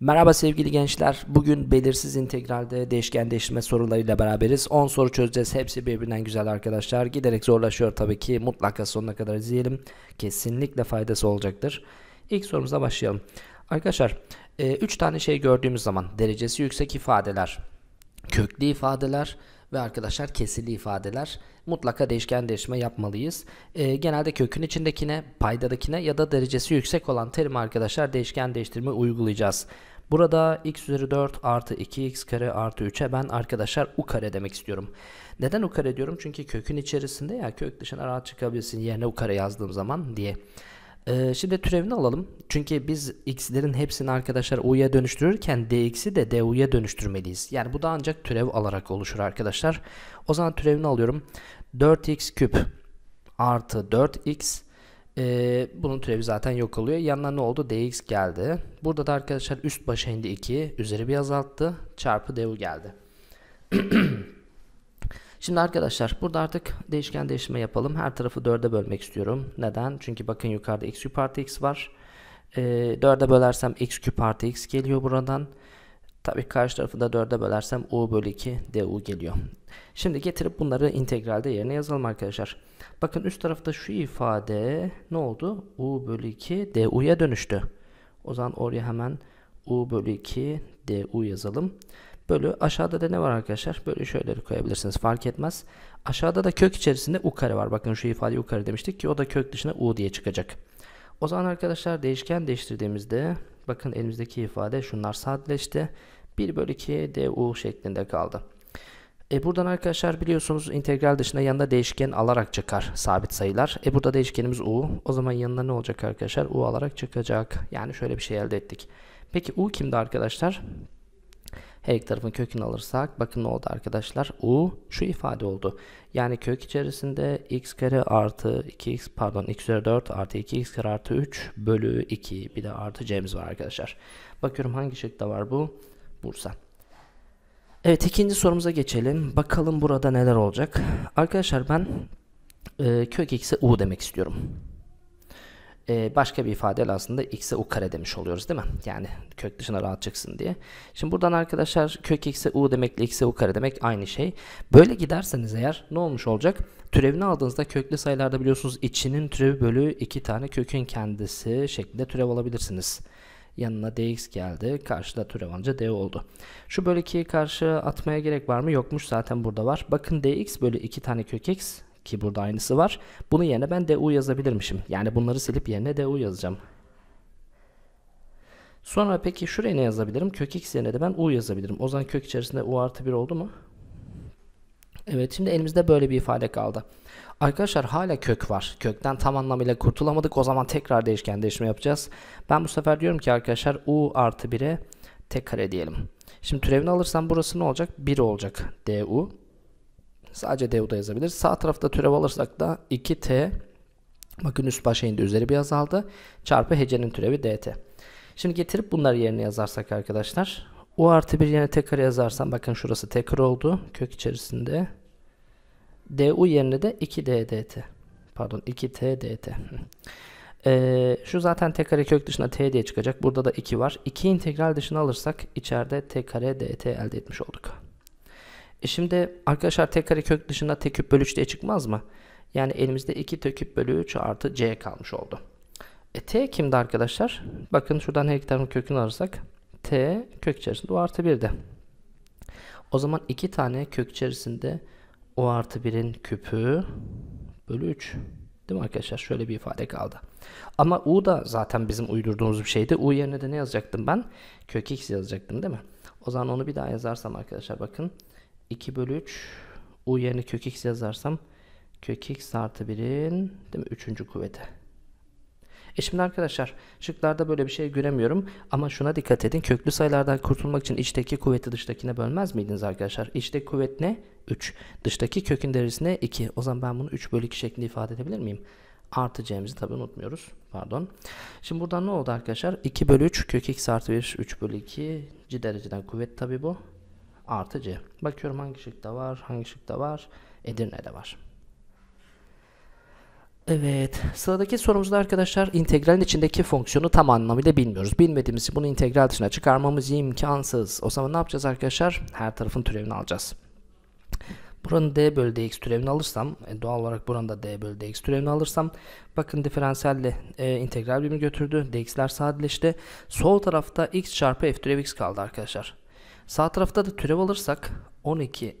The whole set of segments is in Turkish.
Merhaba sevgili gençler. Bugün belirsiz integralde değişken değiştirme sorularıyla beraberiz. 10 soru çözeceğiz. Hepsi birbirinden güzel arkadaşlar. Giderek zorlaşıyor tabii ki. Mutlaka sonuna kadar izleyelim. Kesinlikle faydası olacaktır. İlk sorumuza başlayalım. Arkadaşlar 3 e, tane şey gördüğümüz zaman derecesi yüksek ifadeler, köklü ifadeler ve arkadaşlar kesirli ifadeler mutlaka değişken değişme yapmalıyız. E, genelde kökün içindekine, paydadakine ya da derecesi yüksek olan terim arkadaşlar değişken değiştirme uygulayacağız. Burada x üzeri 4 artı 2x kare artı 3'e ben arkadaşlar u kare demek istiyorum. Neden u kare diyorum? Çünkü kökün içerisinde ya kök dışına rahat çıkabilsin yerine u kare yazdığım zaman diye. Ee, şimdi türevini alalım. Çünkü biz x'lerin hepsini arkadaşlar u'ya dönüştürürken dx'i de du'ya dönüştürmeliyiz. Yani bu da ancak türev alarak oluşur arkadaşlar. O zaman türevini alıyorum. 4x küp artı 4x ee, bunun türevi zaten yok oluyor. Yanına ne oldu? dx geldi. Burada da arkadaşlar üst başa indi 2. Üzeri bir azalttı. Çarpı du geldi. Şimdi arkadaşlar burada artık değişken değiştirme yapalım. Her tarafı 4'e bölmek istiyorum. Neden? Çünkü bakın yukarıda x küp artı x var. E, ee, 4'e bölersem x küp artı x geliyor buradan. Tabii karşı tarafı da 4'e bölersem u bölü 2 du geliyor. Şimdi getirip bunları integralde yerine yazalım arkadaşlar. Bakın üst tarafta şu ifade ne oldu? u bölü 2 du'ya dönüştü. O zaman oraya hemen u bölü 2 du yazalım. Bölü aşağıda da ne var arkadaşlar? Bölü şöyle koyabilirsiniz fark etmez. Aşağıda da kök içerisinde u kare var. Bakın şu ifade u kare demiştik ki o da kök dışına u diye çıkacak. O zaman arkadaşlar değişken değiştirdiğimizde bakın elimizdeki ifade şunlar sadeleşti. 1 bölü 2 du şeklinde kaldı. E buradan arkadaşlar biliyorsunuz integral dışında yanında değişken alarak çıkar sabit sayılar. E burada değişkenimiz u. O zaman yanına ne olacak arkadaşlar? u alarak çıkacak. Yani şöyle bir şey elde ettik. Peki u kimdi arkadaşlar? Her iki tarafın kökünü alırsak bakın ne oldu arkadaşlar? U şu ifade oldu. Yani kök içerisinde x kare artı 2x pardon x üzeri 4 artı 2x kare artı 3 bölü 2 bir de artı c'miz var arkadaşlar. Bakıyorum hangi şıkta var bu? Bursa. Evet ikinci sorumuza geçelim. Bakalım burada neler olacak. Arkadaşlar ben e, kök x'e u demek istiyorum e, başka bir ifadeyle aslında x'e u kare demiş oluyoruz değil mi? Yani kök dışına rahat çıksın diye. Şimdi buradan arkadaşlar kök x'e u demekle x'e u kare demek aynı şey. Böyle giderseniz eğer ne olmuş olacak? Türevini aldığınızda köklü sayılarda biliyorsunuz içinin türevi bölü iki tane kökün kendisi şeklinde türev alabilirsiniz. Yanına dx geldi. Karşıda türev alınca d oldu. Şu bölü 2'yi karşı atmaya gerek var mı? Yokmuş zaten burada var. Bakın dx bölü 2 tane kök x ki burada aynısı var. Bunun yerine ben du yazabilirmişim. Yani bunları silip yerine du yazacağım. Sonra peki şuraya ne yazabilirim? Kök x yerine de ben u yazabilirim. O zaman kök içerisinde u artı 1 oldu mu? Evet şimdi elimizde böyle bir ifade kaldı. Arkadaşlar hala kök var. Kökten tam anlamıyla kurtulamadık. O zaman tekrar değişken değişimi yapacağız. Ben bu sefer diyorum ki arkadaşlar u artı 1'e tek kare diyelim. Şimdi türevini alırsam burası ne olacak? 1 olacak du. Sadece DU da yazabilir. Sağ tarafta türev alırsak da 2T bakın üst başa indi üzeri bir azaldı. Çarpı hecenin türevi DT. Şimdi getirip bunları yerine yazarsak arkadaşlar. U artı 1 yerine tekrar yazarsam bakın şurası tekrar oldu. Kök içerisinde. DU yerine de 2D DT. Pardon 2T DT. Ee, şu zaten t kare kök dışında t diye çıkacak. Burada da 2 var. 2 integral dışına alırsak içeride t kare dt elde etmiş olduk. E şimdi arkadaşlar tek kare kök dışında tek küp bölü 3 diye çıkmaz mı? Yani elimizde 2 tek küp bölü 3 artı c kalmış oldu. E t kimdi arkadaşlar? Bakın şuradan her iki tarafın kökünü alırsak t kök içerisinde o artı 1'di. O zaman 2 tane kök içerisinde o artı 1'in küpü bölü 3. Değil mi arkadaşlar? Şöyle bir ifade kaldı. Ama u da zaten bizim uydurduğumuz bir şeydi. u yerine de ne yazacaktım ben? Kök x yazacaktım değil mi? O zaman onu bir daha yazarsam arkadaşlar bakın. 2 bölü 3 u yerine kök x yazarsam kök x artı 1'in 3. kuvveti. E şimdi arkadaşlar şıklarda böyle bir şey göremiyorum ama şuna dikkat edin. Köklü sayılardan kurtulmak için içteki kuvveti dıştakine bölmez miydiniz arkadaşlar? İçteki kuvvet ne? 3. Dıştaki kökün derecesi ne? 2. O zaman ben bunu 3 bölü 2 şeklinde ifade edebilir miyim? Artı c'mizi tabi unutmuyoruz. Pardon. Şimdi buradan ne oldu arkadaşlar? 2 bölü 3 kök x artı 1 3 bölü 2. C dereceden kuvvet tabi bu artı C. Bakıyorum hangi şıkta var, hangi şıkta var. Edirne'de var. Evet, sıradaki sorumuzda arkadaşlar integralin içindeki fonksiyonu tam anlamıyla bilmiyoruz. Bilmediğimiz için bunu integral dışına çıkarmamız imkansız. O zaman ne yapacağız arkadaşlar? Her tarafın türevini alacağız. Buranın d bölü dx türevini alırsam e, doğal olarak buranın da d bölü dx türevini alırsam bakın diferansiyelle e, integral birimi götürdü. dx'ler sadeleşti. Sol tarafta x çarpı f türevi x kaldı arkadaşlar. Sağ tarafta da türev alırsak 12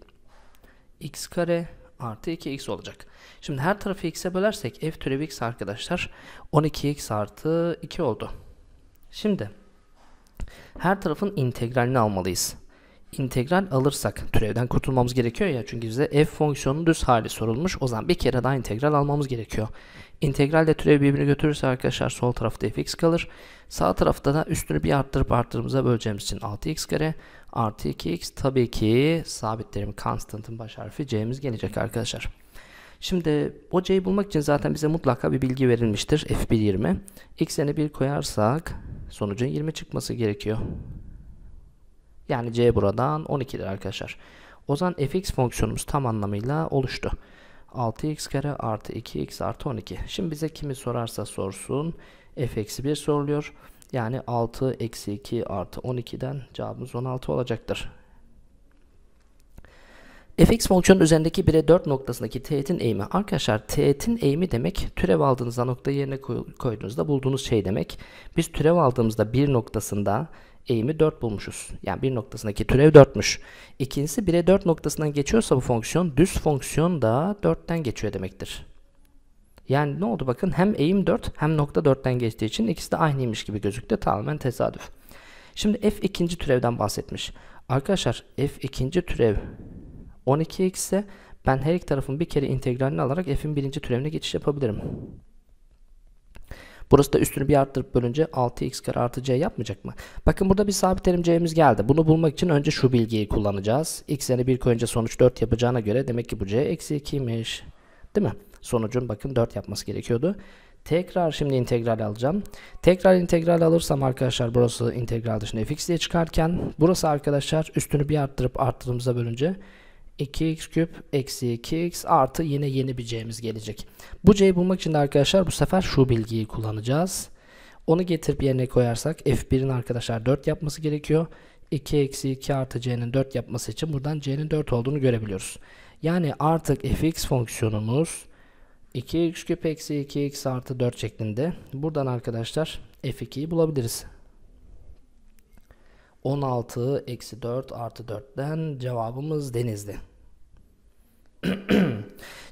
x kare artı 2x olacak. Şimdi her tarafı x'e bölersek f türevi x arkadaşlar 12x artı 2 oldu. Şimdi her tarafın integralini almalıyız. İntegral alırsak türevden kurtulmamız gerekiyor ya çünkü bize f fonksiyonunun düz hali sorulmuş. O zaman bir kere daha integral almamız gerekiyor. İntegral türev birbirini götürürse arkadaşlar sol tarafta fx kalır. Sağ tarafta da üstünü bir arttırıp arttırımıza böleceğimiz için 6x kare artı 2x tabii ki sabitlerim constant'ın baş harfi c'miz gelecek arkadaşlar. Şimdi o c'yi bulmak için zaten bize mutlaka bir bilgi verilmiştir. f1 20. x'ine 1 koyarsak sonucun 20 çıkması gerekiyor. Yani c buradan 12'dir arkadaşlar. O zaman fx fonksiyonumuz tam anlamıyla oluştu. 6x kare artı 2x artı 12. Şimdi bize kimi sorarsa sorsun f eksi 1 soruluyor. Yani 6 eksi 2 artı 12'den cevabımız 16 olacaktır. fx fonksiyonun üzerindeki 1'e 4 noktasındaki teğetin eğimi. Arkadaşlar teğetin eğimi demek türev aldığınızda nokta yerine koyduğunuzda bulduğunuz şey demek. Biz türev aldığımızda 1 noktasında eğimi 4 bulmuşuz. Yani bir noktasındaki türev 4'müş. İkincisi 1'e 4 noktasından geçiyorsa bu fonksiyon düz fonksiyon da 4'ten geçiyor demektir. Yani ne oldu bakın hem eğim 4 hem nokta 4'ten geçtiği için ikisi de aynıymış gibi gözüktü. Tamamen tesadüf. Şimdi f ikinci türevden bahsetmiş. Arkadaşlar f ikinci türev 12x ise ben her iki tarafın bir kere integralini alarak f'in birinci türevine geçiş yapabilirim. Burası da üstünü bir arttırıp bölünce 6x kare artı c yapmayacak mı? Bakın burada bir sabit terim c'miz geldi. Bunu bulmak için önce şu bilgiyi kullanacağız. X'e yerine 1 koyunca sonuç 4 yapacağına göre demek ki bu c eksi 2'ymiş. Değil mi? sonucun bakın 4 yapması gerekiyordu. Tekrar şimdi integral alacağım. Tekrar integral alırsam arkadaşlar burası integral dışında fx diye çıkarken burası arkadaşlar üstünü bir arttırıp arttırdığımızda bölünce 2x küp eksi 2x artı yine yeni bir c'miz gelecek. Bu c'yi bulmak için de arkadaşlar bu sefer şu bilgiyi kullanacağız. Onu getirip yerine koyarsak f1'in arkadaşlar 4 yapması gerekiyor. 2 eksi 2 artı c'nin 4 yapması için buradan c'nin 4 olduğunu görebiliyoruz. Yani artık fx fonksiyonumuz 2x küp eksi 2x artı 4 şeklinde. Buradan arkadaşlar f2'yi bulabiliriz. 16 eksi 4 artı 4'ten cevabımız Denizli.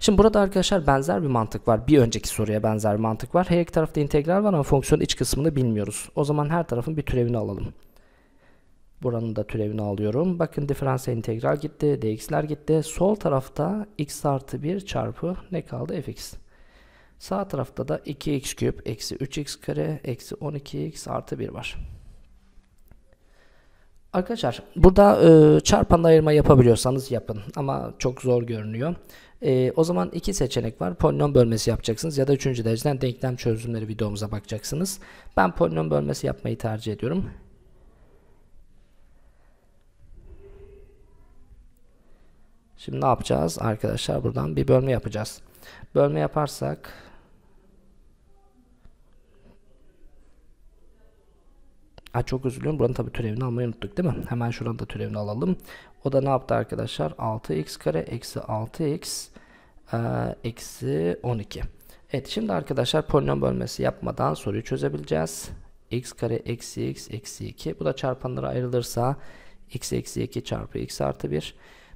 Şimdi burada arkadaşlar benzer bir mantık var. Bir önceki soruya benzer bir mantık var. Her iki tarafta integral var ama fonksiyonun iç kısmını bilmiyoruz. O zaman her tarafın bir türevini alalım. Buranın da türevini alıyorum. Bakın diferansiyel integral gitti. Dx'ler gitti. Sol tarafta x artı 1 çarpı ne kaldı? fx. Sağ tarafta da 2x küp eksi 3x kare eksi 12x artı 1 var. Arkadaşlar burada e, çarpanla ayırma yapabiliyorsanız yapın ama çok zor görünüyor. E, o zaman iki seçenek var. Polinom bölmesi yapacaksınız ya da üçüncü dereceden denklem çözümleri videomuza bakacaksınız. Ben polinom bölmesi yapmayı tercih ediyorum. Şimdi ne yapacağız arkadaşlar? Buradan bir bölme yapacağız. Bölme yaparsak Ha, çok üzülüyorum Buranın tabii türevini almayı unuttuk değil mi? Hemen şuranın da türevini alalım. O da ne yaptı arkadaşlar? 6x kare eksi 6x e, eksi 12. Evet şimdi arkadaşlar polinom bölmesi yapmadan soruyu çözebileceğiz. x kare eksi x eksi 2. Bu da çarpanlara ayrılırsa x eksi 2 çarpı x artı 1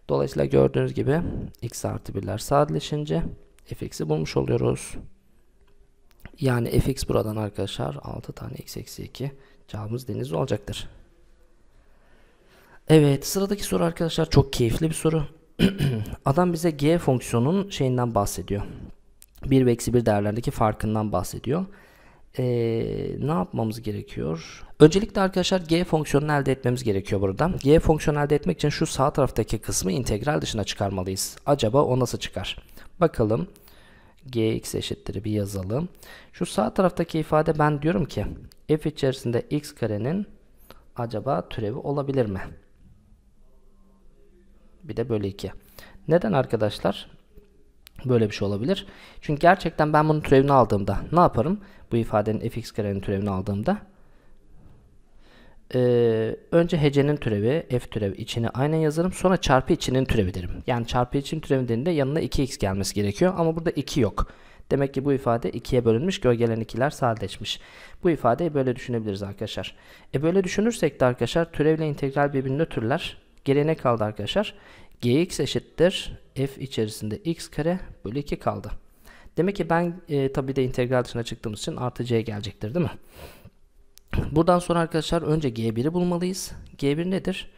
Dolayısıyla gördüğünüz gibi x artı 1'ler sadeleşince fx'i bulmuş oluyoruz. Yani fx buradan arkadaşlar 6 tane x eksi 2 cevabımız deniz olacaktır. Evet sıradaki soru arkadaşlar çok keyifli bir soru. Adam bize g fonksiyonun şeyinden bahsediyor. 1 ve eksi 1 değerlerdeki farkından bahsediyor. Ee, ne yapmamız gerekiyor? Öncelikle arkadaşlar g fonksiyonunu elde etmemiz gerekiyor burada. g fonksiyonunu elde etmek için şu sağ taraftaki kısmı integral dışına çıkarmalıyız. Acaba o nasıl çıkar? Bakalım gx eşittir bir yazalım. Şu sağ taraftaki ifade ben diyorum ki f içerisinde x karenin acaba türevi olabilir mi? Bir de bölü 2. Neden arkadaşlar? Böyle bir şey olabilir. Çünkü gerçekten ben bunun türevini aldığımda ne yaparım? Bu ifadenin fx karenin türevini aldığımda e, önce hecenin türevi f türevi içini aynen yazarım sonra çarpı içinin türevi derim. Yani çarpı için türevi dediğinde yanına 2x gelmesi gerekiyor ama burada 2 yok. Demek ki bu ifade 2'ye bölünmüş gölgelen ikiler sadeleşmiş. Bu ifadeyi böyle düşünebiliriz arkadaşlar. E böyle düşünürsek de arkadaşlar türevle integral birbirine türler. Geriye ne kaldı arkadaşlar? gx eşittir f içerisinde x kare bölü 2 kaldı. Demek ki ben e, tabi de integral dışına çıktığımız için artı c gelecektir değil mi? Buradan sonra arkadaşlar önce G1'i bulmalıyız. G1 nedir?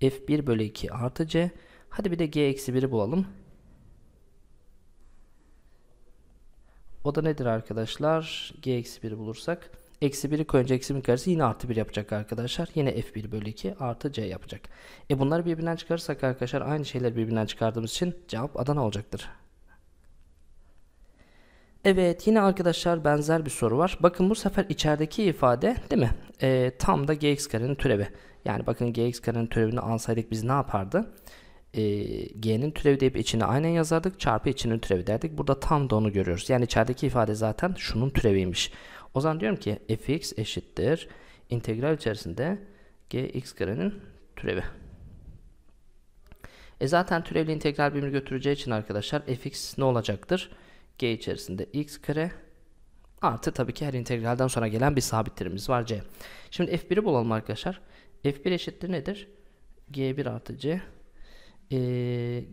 F1 bölü 2 artı C. Hadi bir de G eksi 1'i bulalım. O da nedir arkadaşlar? G eksi 1'i bulursak. Eksi 1'i koyunca eksi 1 karesi yine artı 1 yapacak arkadaşlar. Yine F1 bölü 2 artı C yapacak. E bunları birbirinden çıkarırsak arkadaşlar aynı şeyler birbirinden çıkardığımız için cevap Adana olacaktır. Evet yine arkadaşlar benzer bir soru var. Bakın bu sefer içerideki ifade değil mi? E, tam da gx karenin türevi. Yani bakın gx karenin türevini alsaydık biz ne yapardı? E, g'nin türevi deyip içine aynen yazardık. Çarpı içinin türevi derdik. Burada tam da onu görüyoruz. Yani içerideki ifade zaten şunun türeviymiş. O zaman diyorum ki fx eşittir. integral içerisinde gx karenin türevi. E zaten türevli integral birbirini götüreceği için arkadaşlar fx ne olacaktır? g içerisinde x kare artı tabii ki her integralden sonra gelen bir sabit terimimiz var c. Şimdi f1'i bulalım arkadaşlar. f1 eşittir nedir? g1 artı c. Ee,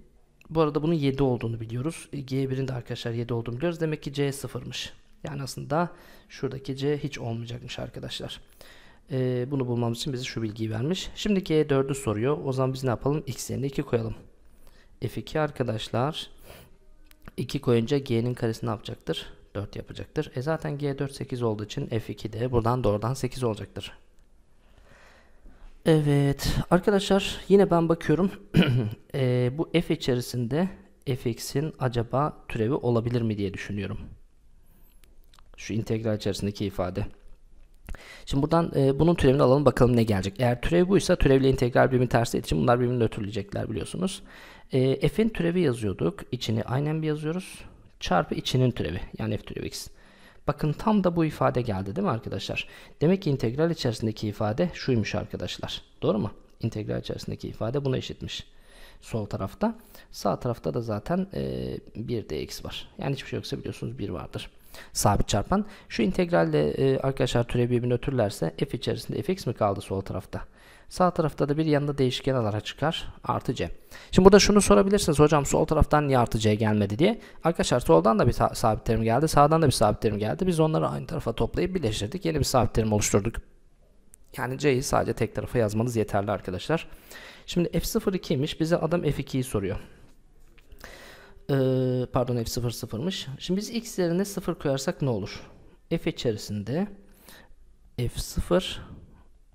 bu arada bunun 7 olduğunu biliyoruz. G1'in de arkadaşlar 7 olduğunu biliyoruz. Demek ki C sıfırmış. Yani aslında şuradaki C hiç olmayacakmış arkadaşlar. Ee, bunu bulmamız için bize şu bilgiyi vermiş. Şimdi G4'ü soruyor. O zaman biz ne yapalım? X yerine 2 koyalım. F2 arkadaşlar 2 koyunca g'nin karesi ne yapacaktır? 4 yapacaktır. E zaten g4 8 olduğu için f2 de buradan doğrudan 8 olacaktır. Evet arkadaşlar yine ben bakıyorum e, bu f içerisinde fx'in acaba türevi olabilir mi diye düşünüyorum. Şu integral içerisindeki ifade. Şimdi buradan e, bunun türevini alalım bakalım ne gelecek. Eğer türev buysa türevle integral birbirini ters ettiği için bunlar birbirini nötrleyecekler biliyorsunuz. E, f'in türevi yazıyorduk. İçini aynen bir yazıyoruz. Çarpı içinin türevi. Yani f türevi x. Bakın tam da bu ifade geldi değil mi arkadaşlar? Demek ki integral içerisindeki ifade şuymuş arkadaşlar. Doğru mu? İntegral içerisindeki ifade buna eşitmiş. Sol tarafta. Sağ tarafta da zaten e, 1dx var. Yani hiçbir şey yoksa biliyorsunuz 1 vardır. Sabit çarpan. Şu integralde e, arkadaşlar türevi birbirini ötürlerse f içerisinde fx mi kaldı sol tarafta? Sağ tarafta da bir yanında değişken alara çıkar. Artı C. Şimdi burada şunu sorabilirsiniz. Hocam sol taraftan niye artı C gelmedi diye. Arkadaşlar soldan da bir sabit terim geldi. Sağdan da bir sabit terim geldi. Biz onları aynı tarafa toplayıp birleştirdik. Yeni bir sabit terim oluşturduk. Yani C'yi sadece tek tarafa yazmanız yeterli arkadaşlar. Şimdi F0 2'ymiş. Bize adam F2'yi soruyor. Ee, pardon F0 0'mış. Şimdi biz x yerine 0 koyarsak ne olur? F içerisinde F0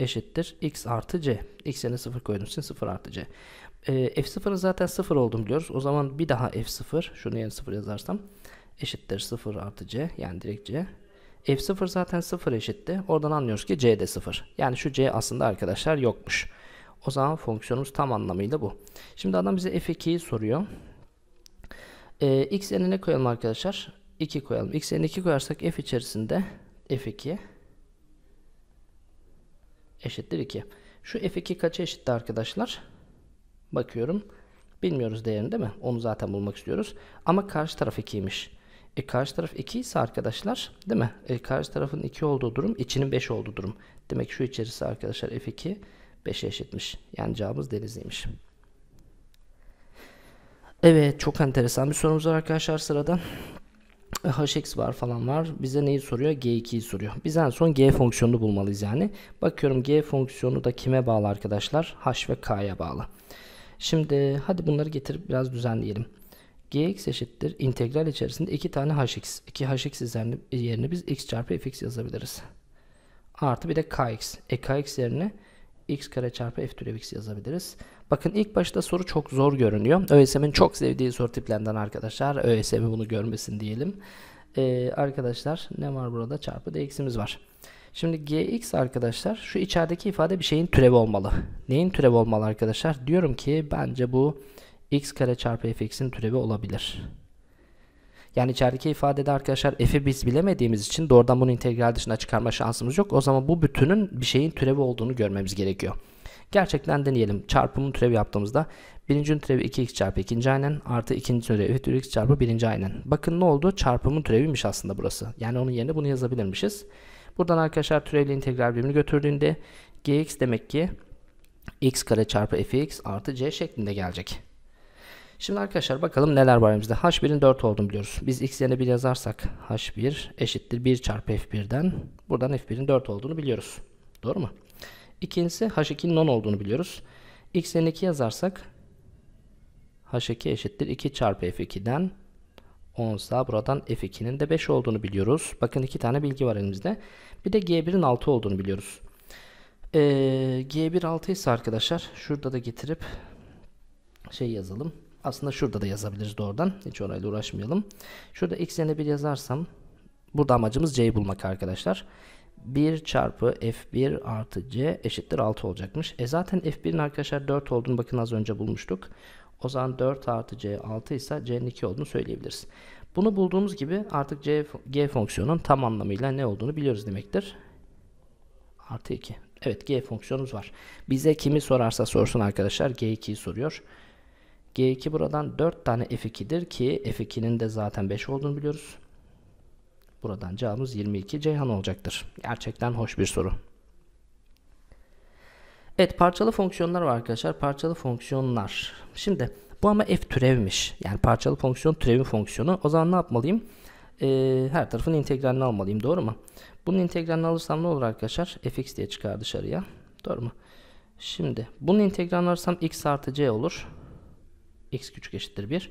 eşittir x artı c. x yerine 0 koydum için 0 artı c. E, ee, f0'ın zaten 0 olduğunu biliyoruz. O zaman bir daha f0 şunu yerine 0 yazarsam eşittir 0 artı c yani direkt c. f0 zaten 0 eşitti. Oradan anlıyoruz ki c de 0. Yani şu c aslında arkadaşlar yokmuş. O zaman fonksiyonumuz tam anlamıyla bu. Şimdi adam bize f2'yi soruyor. E, x yerine ne koyalım arkadaşlar? 2 koyalım. x yerine 2 koyarsak f içerisinde f2 eşittir 2. Şu f2 kaça eşittir arkadaşlar? Bakıyorum. Bilmiyoruz değerini değil mi? Onu zaten bulmak istiyoruz. Ama karşı taraf 2'ymiş. E karşı taraf 2 ise arkadaşlar değil mi? E karşı tarafın 2 olduğu durum içinin 5 olduğu durum. Demek şu içerisi arkadaşlar f2 5'e eşitmiş. Yani cevabımız denizliymiş. Evet çok enteresan bir sorumuz var arkadaşlar sıradan hx var falan var. Bize neyi soruyor? G2'yi soruyor. Biz en son g fonksiyonunu bulmalıyız yani. Bakıyorum g fonksiyonu da kime bağlı arkadaşlar? h ve k'ya bağlı. Şimdi hadi bunları getirip biraz düzenleyelim. gx eşittir integral içerisinde iki tane hx. 2 hx üzerine, yerine biz x çarpı fx yazabiliriz. Artı bir de kx. E kx yerine x kare çarpı f türev x yazabiliriz. Bakın ilk başta soru çok zor görünüyor. ÖSM'in çok sevdiği soru tiplerinden arkadaşlar. ÖSM bunu görmesin diyelim. Ee, arkadaşlar ne var burada? Çarpı dx'imiz var. Şimdi gx arkadaşlar şu içerideki ifade bir şeyin türevi olmalı. Neyin türevi olmalı arkadaşlar? Diyorum ki bence bu x kare çarpı fx'in türevi olabilir. Yani içerideki ifadede arkadaşlar f'i biz bilemediğimiz için doğrudan bunu integral dışına çıkarma şansımız yok. O zaman bu bütünün bir şeyin türevi olduğunu görmemiz gerekiyor. Gerçekten deneyelim. Çarpımın türevi yaptığımızda birincinin türevi 2x çarpı ikinci aynen artı ikinci türevi 3x çarpı birinci aynen. Bakın ne oldu? Çarpımın türeviymiş aslında burası. Yani onun yerine bunu yazabilirmişiz. Buradan arkadaşlar türevli integral birimini götürdüğünde gx demek ki x kare çarpı fx artı c şeklinde gelecek. Şimdi arkadaşlar bakalım neler var elimizde. H1'in 4 olduğunu biliyoruz. Biz x yerine 1 yazarsak H1 eşittir 1 çarpı F1'den buradan F1'in 4 olduğunu biliyoruz. Doğru mu? İkincisi H2'nin 10 olduğunu biliyoruz. X'in 2 yazarsak H2 eşittir 2 çarpı F2'den 10 sağ buradan F2'nin de 5 olduğunu biliyoruz. Bakın iki tane bilgi var elimizde. Bir de G1'in 6 olduğunu biliyoruz. Ee, G1 6 ise arkadaşlar şurada da getirip şey yazalım. Aslında şurada da yazabiliriz doğrudan. Hiç orayla uğraşmayalım. Şurada x yerine 1 yazarsam burada amacımız C'yi bulmak arkadaşlar. 1 çarpı f1 artı c eşittir 6 olacakmış. E zaten f1'in arkadaşlar 4 olduğunu bakın az önce bulmuştuk. O zaman 4 artı c 6 ise c'nin 2 olduğunu söyleyebiliriz. Bunu bulduğumuz gibi artık c, g fonksiyonun tam anlamıyla ne olduğunu biliyoruz demektir. Artı 2. Evet g fonksiyonumuz var. Bize kimi sorarsa sorsun arkadaşlar g2'yi soruyor. G2 buradan 4 tane f2'dir ki f2'nin de zaten 5 olduğunu biliyoruz. Buradan cevabımız 22 Ceyhan olacaktır. Gerçekten hoş bir soru. Evet parçalı fonksiyonlar var arkadaşlar. Parçalı fonksiyonlar. Şimdi bu ama f türevmiş. Yani parçalı fonksiyon türevi fonksiyonu. O zaman ne yapmalıyım? Ee, her tarafın integralini almalıyım. Doğru mu? Bunun integralini alırsam ne olur arkadaşlar? fx diye çıkar dışarıya. Doğru mu? Şimdi bunun integralini alırsam x artı c olur. x küçük eşittir 1.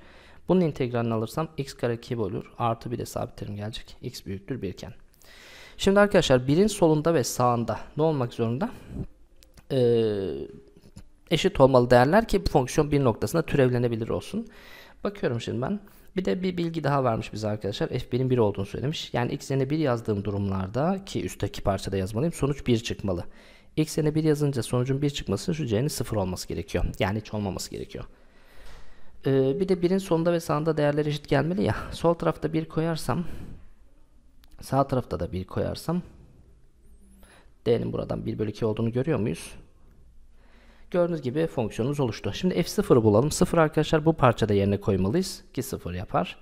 Bunun integralini alırsam x kare kib olur Artı bir de sabit terim gelecek. x büyüktür 1 iken. Şimdi arkadaşlar birin solunda ve sağında ne olmak zorunda? Ee, eşit olmalı değerler ki bu fonksiyon bir noktasında türevlenebilir olsun. Bakıyorum şimdi ben. Bir de bir bilgi daha vermiş bize arkadaşlar. F1'in 1 olduğunu söylemiş. Yani x yerine 1 yazdığım durumlarda ki üstteki parçada yazmalıyım. Sonuç 1 çıkmalı. x yerine 1 yazınca sonucun 1 çıkması şu c'nin 0 olması gerekiyor. Yani hiç olmaması gerekiyor. Ee, bir de birin sonunda ve sağında değerler eşit gelmeli ya. Sol tarafta bir koyarsam sağ tarafta da bir koyarsam D'nin buradan 1 bölü 2 olduğunu görüyor muyuz? Gördüğünüz gibi fonksiyonumuz oluştu. Şimdi f0'ı bulalım. 0 arkadaşlar bu parçada yerine koymalıyız ki 0 yapar.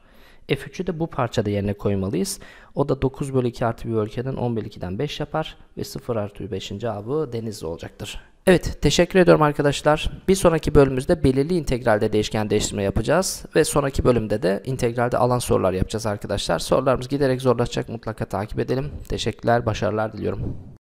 F3'ü de bu parçada yerine koymalıyız. O da 9 bölü 2 artı bir bölgeden 10 bölü 2'den 5 yapar ve 0 artı 5. cevabı Denizli olacaktır. Evet teşekkür ediyorum arkadaşlar. Bir sonraki bölümümüzde belirli integralde değişken değiştirme yapacağız. Ve sonraki bölümde de integralde alan sorular yapacağız arkadaşlar. Sorularımız giderek zorlaşacak mutlaka takip edelim. Teşekkürler başarılar diliyorum.